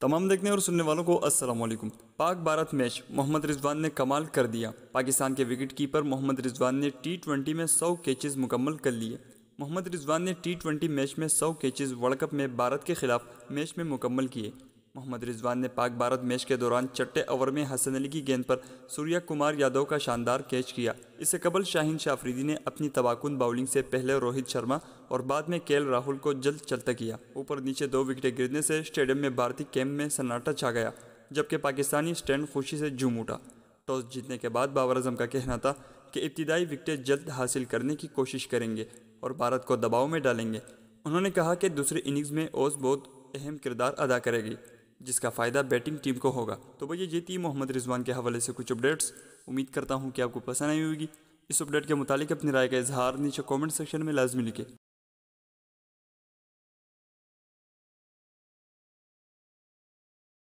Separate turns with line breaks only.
तमाम देखने और सुनने वालों को अस्सलाम वालेकुम पाक भारत मैच मोहम्मद रिजवान ने कमाल कर दिया पाकिस्तान के विकेट कीपर मोहम्मद रिजवान ने टी में सौ कैचेस मुकम्मल कर लिए मोहम्मद रिजवान ने टी मैच में सौ कैचेस वर्ल्ड कप में भारत के खिलाफ मैच में मुकम्मल किए मोहम्मद रिजवान ने पाक भारत मैच के दौरान चट्टे ओवर में हसन अली की गेंद पर सूर्या कुमार यादव का शानदार कैच किया इससे कबल शाहीन शाफरीदी ने अपनी तबाकुन बाउलिंग से पहले रोहित शर्मा और बाद में के राहुल को जल्द चलता किया ऊपर नीचे दो विकेटें गिरने से स्टेडियम में भारतीय कैंप में सन्नाटा छा गया जबकि पाकिस्तानी स्टैंड खुशी से झूम उठा टॉस जीतने के बाद बाबर अजम का कहना था कि इब्तदाई विकटें जल्द हासिल करने की कोशिश करेंगे और भारत को दबाव में डालेंगे उन्होंने कहा कि दूसरी इनिंग्स में ओस बहुत अहम किरदार अदा करेगी जिसका फ़ायदा बैटिंग टीम को होगा तो भैया ये थी मोहम्मद रिजवान के हवाले से कुछ अपडेट्स उम्मीद करता हूँ कि आपको पसंद आई होगी इस अपडेट के मुतालिक अपनी राय का इजहार नीचे कमेंट सेक्शन में लाजमी लिखे